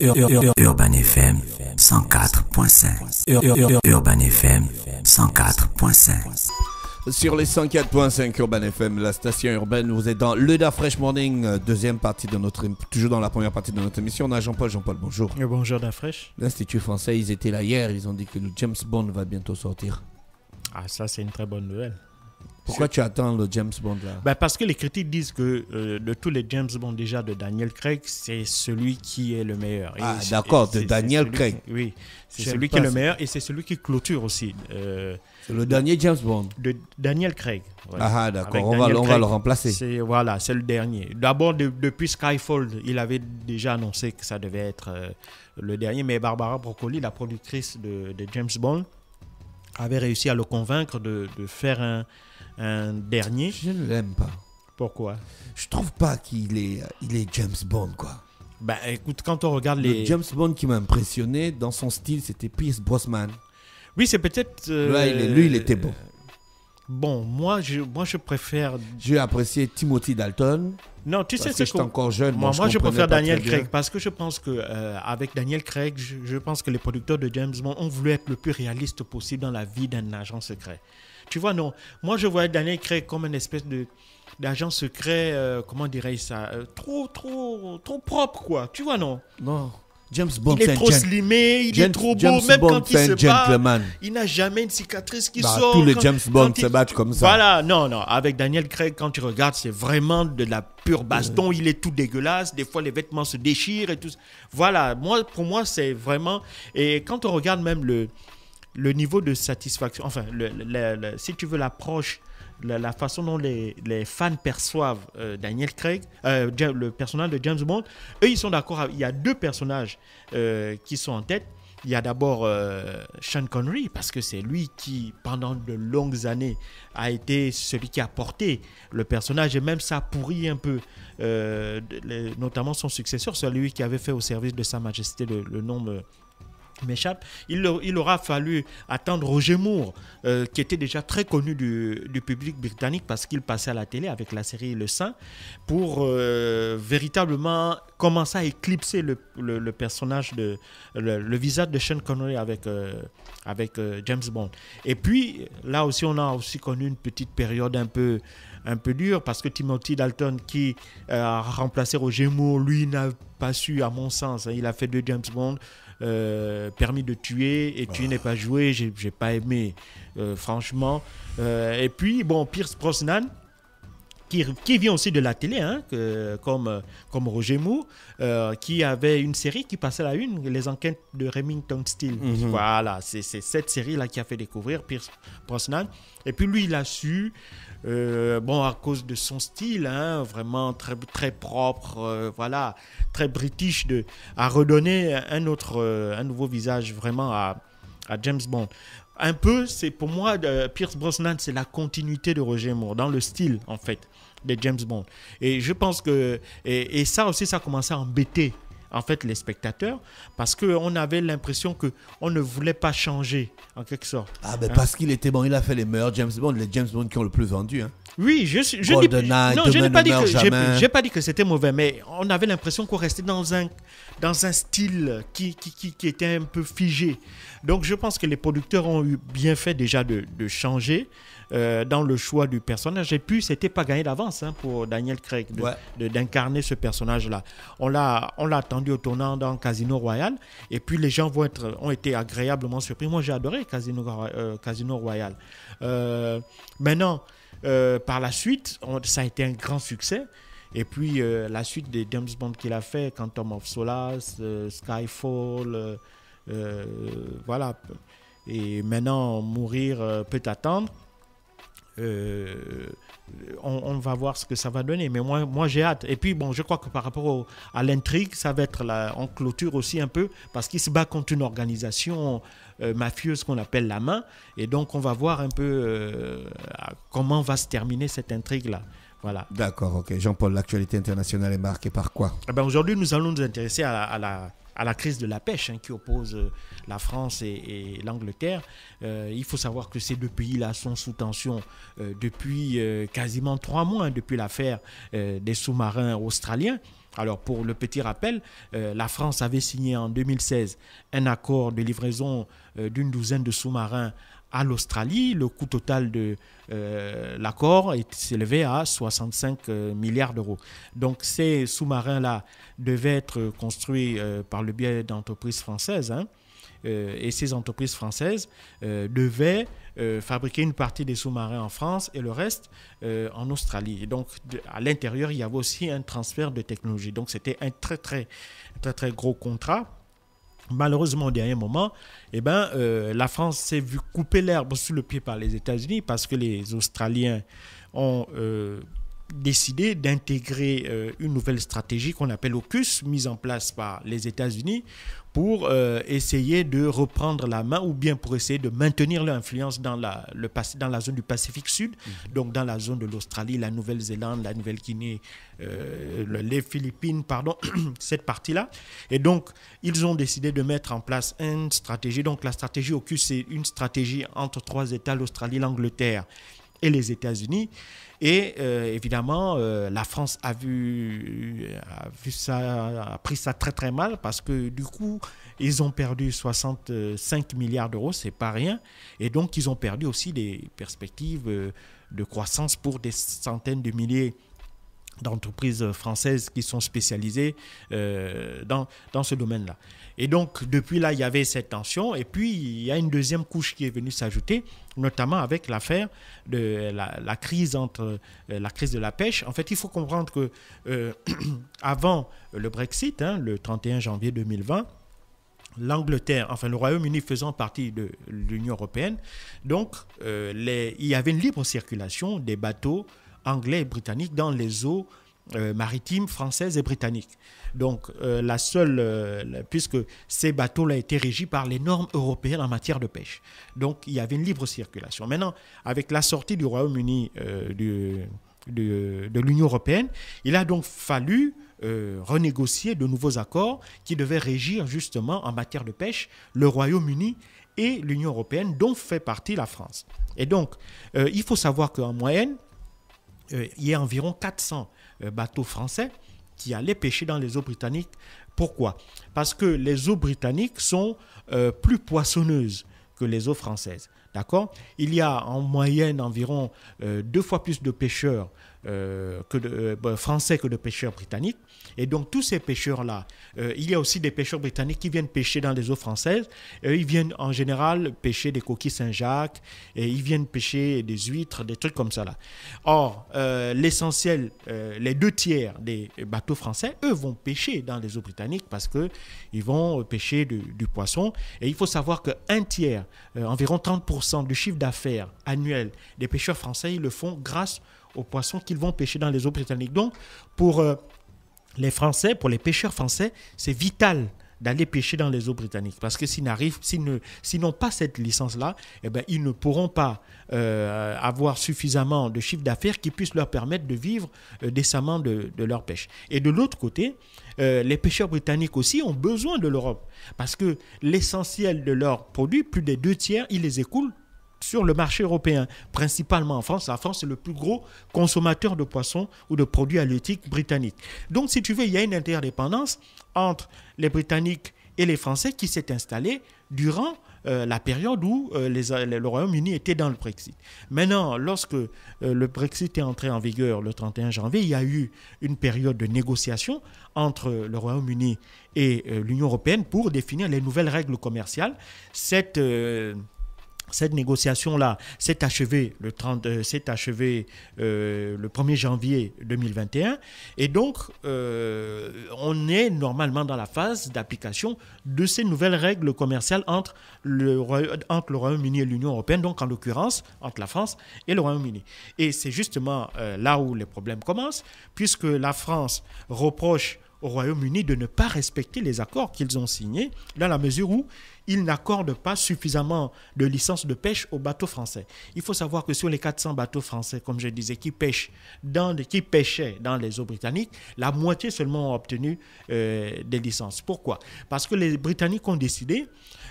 Urban FM 104.5 Urban FM 104.5 sur les 104.5 Urban FM, la station urbaine, vous êtes dans le Da Fresh Morning, euh, deuxième partie de notre, toujours dans la première partie de notre émission. On a Jean-Paul, Jean-Paul, bonjour. bonjour Da L'Institut français, ils étaient là hier, ils ont dit que le James Bond va bientôt sortir. Ah ça c'est une très bonne nouvelle. Pourquoi tu attends le James Bond là ben, Parce que les critiques disent que euh, de tous les James Bond déjà de Daniel Craig, c'est celui qui est le meilleur. ah d'accord, de Daniel Craig. oui, c'est celui qui est le meilleur et c'est celui qui clôture aussi. Euh, c'est le dernier James Bond. De Daniel Craig. Ah, ah d'accord, on, va, le remplacer. Voilà, c'est le dernier. D'abord, depuis Skyfall, il avait déjà annoncé que ça devait être euh, le dernier, mais Barbara Broccoli, la productrice de, James Bond, avait réussi à le convaincre de, de faire un, un dernier. Je ne l'aime pas. Pourquoi Je trouve pas qu'il est, il est James Bond, quoi. Ben écoute, quand on regarde les. James Bond qui m'a impressionné dans son style, c'était Pierce Brosnan. Oui, c'est peut-être. Euh, lui, il était bon. Bon, moi, je, moi, je préfère. J'ai apprécié Timothy Dalton. Non, tu sais, c'est que, j'étais encore jeune. Moi, moi, je, préfère Daniel Craig parce que je pense que euh, avec Daniel Craig, je, pense que les producteurs de James Bond ont voulu être le plus réaliste possible dans la vie d'un agent secret. Tu vois, non. Moi, je voyais Daniel Craig comme une espèce de d'agent secret, euh, comment dirais-je ça euh, Trop, trop, trop propre, quoi. Tu vois, non Non. James Bond, il est, trop slimé, il est trop beau, même quand il se gentleman. bat, il n'a jamais une cicatrice qui bah, sort. Tous les James Bond se battent comme ça. Voilà, non, non. Avec Daniel Craig, quand tu regardes, c'est vraiment de la pure euh. baston. Il est tout dégueulasse. Des fois, les vêtements se déchirent et tout. Voilà, moi, pour moi, c'est vraiment. Et quand on regarde même le, le niveau de satisfaction, enfin, si tu veux l'approche, la, façon dont les, fans perçoivent euh, Daniel Craig, euh, le personnage de James Bond, eux, ils sont d'accord. Il y a deux personnages euh, qui sont en tête. Il y a d'abord Sean Connery, parce que c'est lui qui, pendant de longues années, a été celui qui a porté le personnage, et même ça pourri un peu, notamment son successeur, celui qui avait fait au service de Sa Majesté le, le nom m'échappe. Il, il, aura fallu attendre Roger Moore, euh, qui était déjà très connu du, public britannique parce qu'il passait à la télé avec la série Le Saint, pour euh, véritablement commencer à éclipser le, personnage, de, le, visage de Sean Connery avec, euh, avec James Bond. Et puis, là aussi, on a aussi connu une petite période un peu un peu dur parce que Timothy Dalton, qui euh, a remplacé Roger Moore, lui n'a pas su, à mon sens, hein. il a fait deux James Bond. Euh, permis de tuer et tu ah. n'es pas joué, j'ai n'ai pas aimé, euh, franchement. et puis, bon, Pierce Brosnan, qui, qui, vient aussi de la télé, hein, comme, comme Roger Moore, qui avait une série qui passait à la une, Les Enquêtes de Remington Steele. Mhm. Voilà, c'est cette série-là qui a fait découvrir Pierce Brosnan. Et puis lui, il a su euh, bon, à cause de son style, hein, vraiment très, très propre, euh, voilà, très british, de, à redonner un autre, euh, un nouveau visage vraiment à, James Bond. Un peu, c'est pour moi, Pierce Brosnan, c'est la continuité de Roger Moore, dans le style, en fait, de James Bond. Et je pense que. Et, et ça aussi, ça commençait à embêter en fait les spectateurs parce qu'on avait l'impression que on ne voulait pas changer en quelque sorte. Ah mais ben, hein? parce qu'il était bon, il a fait les meilleurs James Bond, les James Bond qui ont le plus vendu. Hein. Oui, je, je, dis, n'ai pas, dit que c'était mauvais, mais on avait l'impression qu'on restait dans un, dans un style qui, qui, était un peu figé. Donc je pense que les producteurs ont eu bien fait déjà de, changer. Euh, dans le choix du personnage. Et puis, c'était pas gagné d'avance hein, pour Daniel Craig d'incarner de, ce personnage-là. On l'a attendu au tournant dans Casino Royal. Et puis les gens vont être, ont été agréablement surpris. Moi, j'ai adoré Casino, euh, Casino Royal. Euh, maintenant, euh, par la suite, ça a été un grand succès. Et puis la suite des James Bond qu'il a fait, Quantum of Solace, Skyfall, voilà. Et maintenant, mourir peut attendre on, va voir ce que ça va donner. Mais moi, moi j'ai hâte. Et puis, bon, je crois que par rapport à l'intrigue, ça va être en clôture aussi un peu, parce qu'il se bat contre une organisation euh, mafieuse qu'on appelle la main. Et donc, on va voir un peu euh, comment va se terminer cette intrigue-là. Voilà. D'accord, ok. Jean-Paul, l'actualité internationale est marquée par quoi eh ben, Aujourd'hui, nous allons nous intéresser à la à la crise de la pêche hein, qui oppose euh, la France et, l'Angleterre. Euh, il faut savoir que ces deux pays-là sont sous tension euh, depuis quasiment trois mois, hein, depuis l'affaire des sous-marins australiens. Alors pour le petit rappel, la France avait signé en 2016 un accord de livraison d'une douzaine de sous-marins à l'Australie. Le coût total de euh, l'accord élevé à 65 euh, milliards d'euros. Donc ces sous-marins-là devaient être construits euh, par le biais d'entreprises françaises. Hein, euh, et ces entreprises françaises devaient fabriquer une partie des sous-marins en France et le reste en Australie. donc à l'intérieur, il y avait aussi un transfert de technologie. Donc c'était un très très très très gros contrat Malheureusement, au dernier moment, eh ben, euh, la France s'est vue couper l'herbe sous le pied par les États-Unis parce que les Australiens ont euh, décidé d'intégrer euh, une nouvelle stratégie qu'on appelle AUKUS, mise en place par les États-Unis, pour euh, essayer de reprendre la main ou bien pour essayer de maintenir leur influence dans la, dans la zone du Pacifique Sud, mhm. donc dans la zone de l'Australie, la Nouvelle-Zélande, la Nouvelle-Guinée, euh, les Philippines, pardon, cette partie-là. Et donc, ils ont décidé de mettre en place une stratégie. Donc, la stratégie AUKUS, c'est une stratégie entre trois États, l'Australie, l'Angleterre et les États-Unis. Et euh, évidemment, euh, la France a vu, vu ça, a pris ça très très mal parce que du coup, ils ont perdu 65 milliards d'euros, c'est pas rien. Et donc, ils ont perdu aussi des perspectives euh, de croissance pour des centaines de milliers d'entreprises françaises qui sont spécialisées euh, dans, dans ce domaine-là. Et donc, depuis là, il y avait cette tension. Et puis, il y a une deuxième couche qui est venue s'ajouter, notamment avec l'affaire de la, crise entre euh, la crise de la pêche. En fait, il faut comprendre que euh, avant le Brexit, hein, le 31 janvier 2020, l'Angleterre, enfin le Royaume-Uni faisant partie de l'Union européenne, donc les, il y avait une libre circulation des bateaux anglais et britannique dans les eaux euh, maritimes françaises et britanniques. Donc euh, la seule, euh, puisque ces bateaux-là étaient régis par les normes européennes en matière de pêche. Donc il y avait une libre circulation. Maintenant, avec la sortie du Royaume-Uni de, de, l'Union européenne, il a donc fallu renégocier de nouveaux accords qui devaient régir justement en matière de pêche le Royaume-Uni et l'Union européenne dont fait partie la France. Et donc, il faut savoir qu'en moyenne, euh, il y a environ 400 euh, bateaux français qui allaient pêcher dans les eaux britanniques. Pourquoi Parce que les eaux britanniques sont euh, plus poissonneuses que les eaux françaises. D'accord Il y a en moyenne environ deux fois plus de pêcheurs euh, que euh, bah, français que de pêcheurs britanniques. Et donc tous ces pêcheurs-là, euh, il y a aussi des pêcheurs britanniques qui viennent pêcher dans les eaux françaises. ils viennent en général pêcher des coquilles Saint-Jacques, et ils viennent pêcher des huîtres, des trucs comme ça. Là. Or, l'essentiel, les deux tiers des bateaux français, eux, vont pêcher dans les eaux britanniques parce qu'ils vont pêcher du, poisson. Et il faut savoir qu'un tiers, environ 30% du chiffre d'affaires annuel des pêcheurs français, ils le font grâce aux poissons qu'ils vont pêcher dans les eaux britanniques. Donc, pour euh, les Français, pour les pêcheurs français, c'est vital d'aller pêcher dans les eaux britanniques. Parce que s'ils n'arrivent, s'ils n'ont pas cette licence-là, eh ben, ils ne pourront pas euh, avoir suffisamment de chiffre d'affaires qui puisse leur permettre de vivre euh, décemment de, leur pêche. Et de l'autre côté, les pêcheurs britanniques aussi ont besoin de l'Europe. Parce que l'essentiel de leurs produits, plus des deux tiers, ils les écoulent sur le marché européen, principalement en France. La France est le plus gros consommateur de poissons ou de produits halieutiques britanniques. Donc, si tu veux, il y a une interdépendance entre les Britanniques et les Français qui s'est installée durant euh, la période où euh, le Royaume-Uni était dans le Brexit. Maintenant, lorsque euh, le Brexit est entré en vigueur le 31 janvier, il y a eu une période de négociation entre le Royaume-Uni et l'Union européenne pour définir les nouvelles règles commerciales. Cette cette négociation-là s'est achevée le 30, euh, s'est achevée euh, le 1er janvier 2021 et donc euh, on est normalement dans la phase d'application de ces nouvelles règles commerciales entre le Royaume-Uni et l'Union européenne, donc en l'occurrence entre la France et le Royaume-Uni. Et c'est justement là où les problèmes commencent puisque la France reproche au Royaume-Uni de ne pas respecter les accords qu'ils ont signés, dans la mesure où ils n'accordent pas suffisamment de licences de pêche aux bateaux français. Il faut savoir que sur les 400 bateaux français, comme je disais, qui, pêchent dans, qui pêchaient dans les eaux britanniques, la moitié seulement ont obtenu euh, des licences. Pourquoi Parce que les Britanniques ont décidé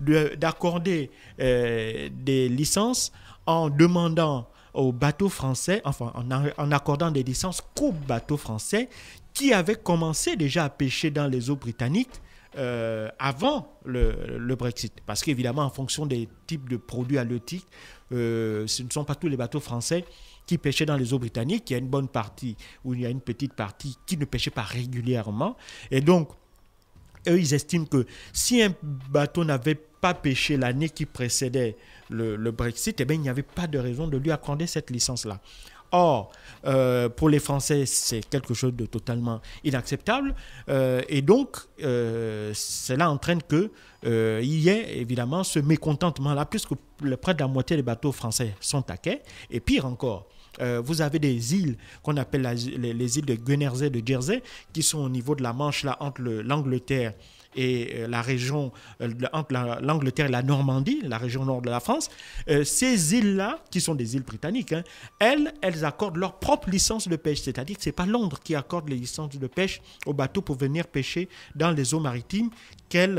d'accorder euh, des licences en demandant aux bateaux français, enfin en, accordant des licences qu'aux bateaux français qui avaient commencé déjà à pêcher dans les eaux britanniques euh, avant le, Brexit. Parce qu'évidemment, en fonction des types de produits halieutiques, euh, ce ne sont pas tous les bateaux français qui pêchaient dans les eaux britanniques. Il y a une bonne partie ou il y a une petite partie qui ne pêchait pas régulièrement. Et donc, eux, ils estiment que si un bateau n'avait pas pêché l'année qui précédait le, Brexit, et eh bien, il n'y avait pas de raison de lui accorder cette licence-là. Or, euh, pour les Français, c'est quelque chose de totalement inacceptable. Euh, et donc, euh, cela entraîne qu'il euh, y ait évidemment ce mécontentement-là, puisque près de la moitié des bateaux français sont à quai. Et pire encore, vous avez des îles qu'on appelle les, îles de Guernsey, de Jersey, qui sont au niveau de la Manche, là, entre l'Angleterre et euh, la région euh, entre l'Angleterre et la Normandie, la région nord de la France, euh, ces îles-là, qui sont des îles britanniques, hein, elles, elles accordent leur propre licence de pêche. C'est-à-dire que ce n'est pas Londres qui accorde les licences de pêche aux bateaux pour venir pêcher dans les eaux maritimes qu'elles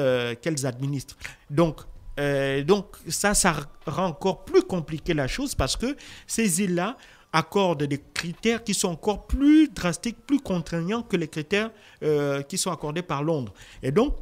administrent. Donc, donc ça, ça rend encore plus compliqué la chose parce que ces îles-là accorde des critères qui sont encore plus drastiques, plus contraignants que les critères euh, qui sont accordés par Londres. Et donc,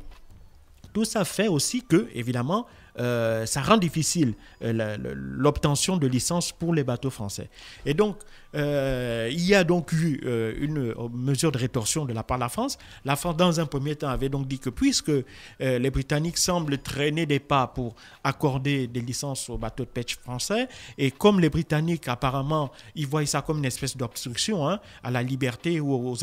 tout ça fait aussi que, évidemment, euh, ça rend difficile euh, l'obtention de licences pour les bateaux français. Et donc, euh, il y a donc eu euh, une euh, mesure de rétorsion de la part de la France. La France, dans un premier temps, avait donc dit que puisque les Britanniques semblent traîner des pas pour accorder des licences aux bateaux de pêche français, et comme les Britanniques, apparemment, ils voient ça comme une espèce d'obstruction hein, à la liberté ou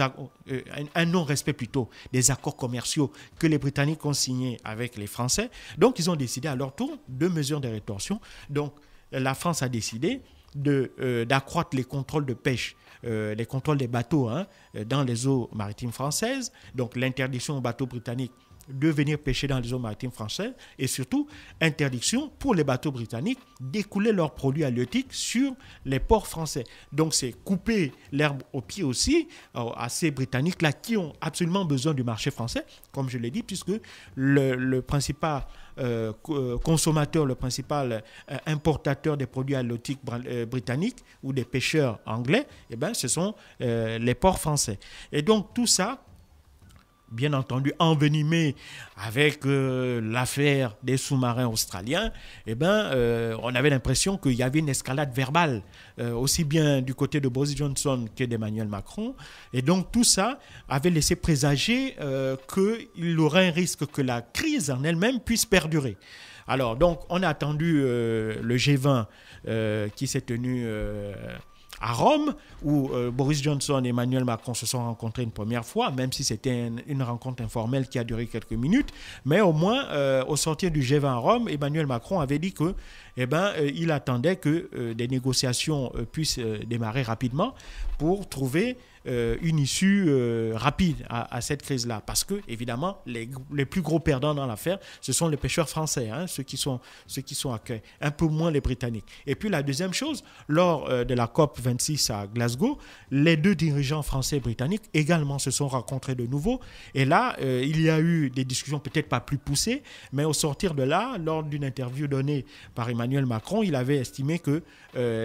un non-respect plutôt des accords commerciaux que les Britanniques ont signés avec les Français, donc ils ont décidé à leur tour de mesures de rétorsion. Donc, la France a décidé euh, d'accroître les contrôles de pêche, euh, les contrôles des bateaux hein, euh, dans les eaux maritimes françaises, donc l'interdiction aux bateaux britanniques de venir pêcher dans les eaux maritimes françaises et surtout interdiction pour les bateaux britanniques d'écouler leurs produits halieutiques sur les ports français. Donc c'est couper l'herbe au pied aussi euh, à ces Britanniques-là qui ont absolument besoin du marché français, comme je l'ai dit, puisque le, principal euh, euh, consommateur, le principal importateur des produits halieutiques britanniques ou des pêcheurs anglais, eh ben, ce sont les ports français. Et donc tout ça bien entendu envenimé avec euh, l'affaire des sous-marins australiens, eh ben, euh, on avait l'impression qu'il y avait une escalade verbale, euh, aussi bien du côté de Boris Johnson que d'Emmanuel Macron. Et donc tout ça avait laissé présager qu'il y aurait un risque que la crise en elle-même puisse perdurer. Alors donc on a attendu le G20 qui s'est tenu à Rome, où euh, Boris Johnson et Emmanuel Macron se sont rencontrés une première fois, même si c'était une rencontre informelle qui a duré quelques minutes. Mais au moins, euh, au sortir du G20 à Rome, Emmanuel Macron avait dit que, eh ben, euh, il attendait que des négociations puissent démarrer rapidement pour trouver euh, une issue euh, rapide à, cette crise-là. Parce que, évidemment, les, les, plus gros perdants dans l'affaire, ce sont les pêcheurs français, hein, ceux, qui sont, ceux qui sont un peu moins les Britanniques. Et puis la deuxième chose, lors euh, de la COP 26 à Glasgow, les deux dirigeants français et britanniques également se sont rencontrés de nouveau. Et là, il y a eu des discussions peut-être pas plus poussées, mais au sortir de là, lors d'une interview donnée par Emmanuel Macron, il avait estimé que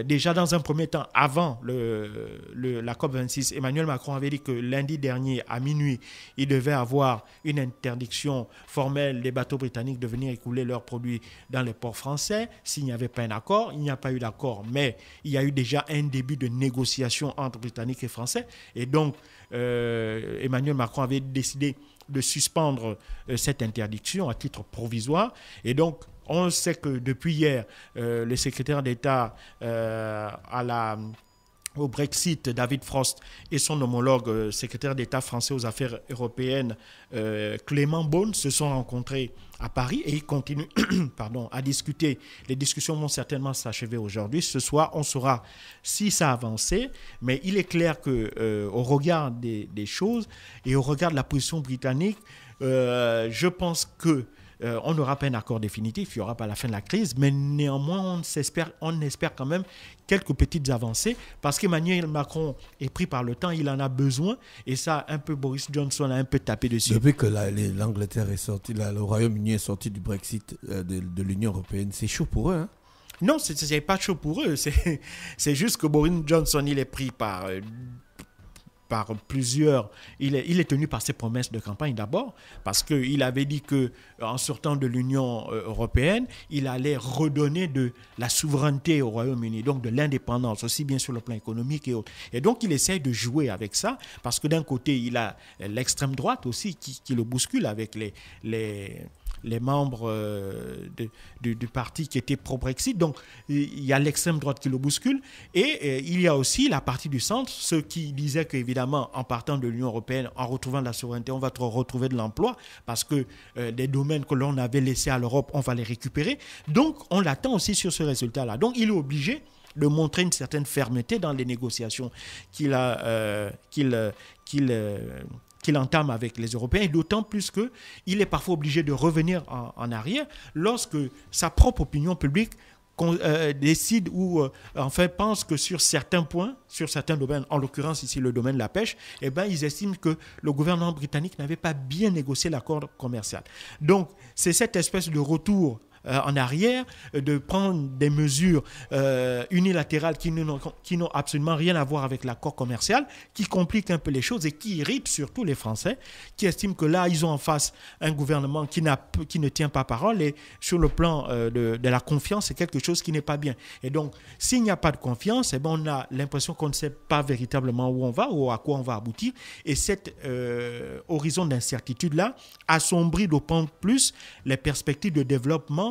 déjà dans un premier temps, avant le, la COP 26, Emmanuel Emmanuel Macron avait dit que lundi dernier, à minuit, il devait avoir une interdiction formelle des bateaux britanniques de venir écouler leurs produits dans les ports français. S'il n'y avait pas un accord, il n'y a pas eu d'accord, mais il y a eu déjà un début de négociation entre Britanniques et Français. Et donc, euh, Emmanuel Macron avait décidé de suspendre euh, cette interdiction à titre provisoire. Et donc, on sait que depuis hier, euh, le secrétaire d'État à la au Brexit, David Frost et son homologue euh, secrétaire d'État français aux affaires européennes, euh, Clément Beaune, se sont rencontrés à Paris et ils continuent pardon, à discuter. Les discussions vont certainement s'achever aujourd'hui. Ce soir, on saura si ça a avancé, mais il est clair que euh, au regard des, choses et au regard de la position britannique, je pense que euh, on n'aura pas un accord définitif, il n'y aura pas la fin de la crise, mais néanmoins, on, espère, on espère quand même quelques petites avancées parce qu'Emmanuel Macron est pris par le temps, il en a besoin et ça, un peu Boris Johnson a un peu tapé dessus. Depuis que l'Angleterre est sortie, le Royaume-Uni est sorti du Brexit, euh, de, l'Union européenne, c'est chaud pour eux. Hein non, n'est pas chaud pour eux. C'est juste que Boris Johnson, il est pris par euh, par plusieurs. Il est, tenu par ses promesses de campagne d'abord, parce qu'il avait dit que en sortant de l'Union euh, européenne, il allait redonner de la souveraineté au Royaume-Uni, donc de l'indépendance, aussi bien sur le plan économique et autres. Et donc il essaye de jouer avec ça, parce que d'un côté, il a l'extrême droite aussi qui, le bouscule avec les les membres euh, de, du, parti qui étaient pro-Brexit. Donc, il y a l'extrême droite qui le bouscule. Et euh, il y a aussi la partie du centre, ceux qui disaient qu'évidemment, en partant de l'Union européenne, en retrouvant la souveraineté, on va retrouver de l'emploi, parce que euh, des domaines que l'on avait laissés à l'Europe, on va les récupérer. Donc, on l'attend aussi sur ce résultat-là. Donc, il est obligé de montrer une certaine fermeté dans les négociations qu'il a, qu'il, qu'il qu'il entame avec les Européens, et d'autant plus qu'il est parfois obligé de revenir en, arrière lorsque sa propre opinion publique euh, décide ou euh, enfin pense que sur certains points, sur certains domaines, en l'occurrence ici le domaine de la pêche, eh ben, ils estiment que le gouvernement britannique n'avait pas bien négocié l'accord commercial. Donc c'est cette espèce de retour euh, en arrière, euh, de prendre des mesures euh, unilatérales qui n'ont absolument rien à voir avec l'accord commercial, qui compliquent un peu les choses et qui irritent surtout les Français, qui estiment que là, ils ont en face un gouvernement qui, qui ne tient pas parole et sur le plan de, la confiance, c'est quelque chose qui n'est pas bien. Et donc, s'il n'y a pas de confiance, eh ben, on a l'impression qu'on ne sait pas véritablement où on va ou à quoi on va aboutir. Et cet horizon d'incertitude-là assombrit d'autant plus les perspectives de développement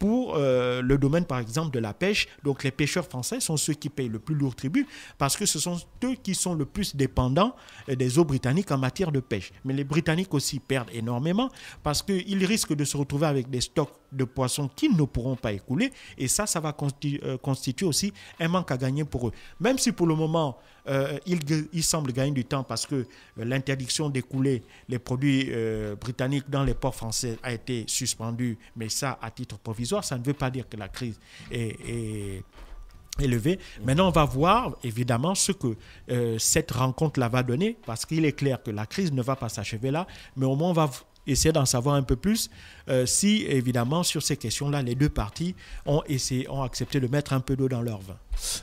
pour euh, le domaine, par exemple, de la pêche. Donc, les pêcheurs français sont ceux qui payent le plus lourd tribut parce que ce sont eux qui sont le plus dépendants euh, des eaux britanniques en matière de pêche. Mais les Britanniques aussi perdent énormément parce qu'ils risquent de se retrouver avec des stocks de poissons qu'ils ne pourront pas écouler. Et ça, ça va euh, constituer aussi un manque à gagner pour eux. Même si pour le moment, ils, semblent gagner du temps parce que l'interdiction d'écouler les produits britanniques dans les ports français a été suspendue, mais ça à titre provisoire ça ne veut pas dire que la crise est, est Maintenant, on va voir évidemment ce que euh, cette rencontre-là va donner, parce qu'il est clair que la crise ne va pas s'achever là, mais au moins on va essayer d'en savoir un peu plus euh, si, évidemment, sur ces questions-là, les deux parties ont, essayé, ont accepté de mettre un peu d'eau dans leur vin.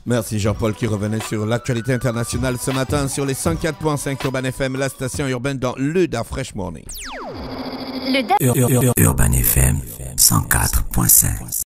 Merci Jean-Paul qui revenait sur l'actualité internationale ce matin sur les 104.5 Urban FM, la station urbaine dans le Da Fresh Morning. Le Urban FM 104.5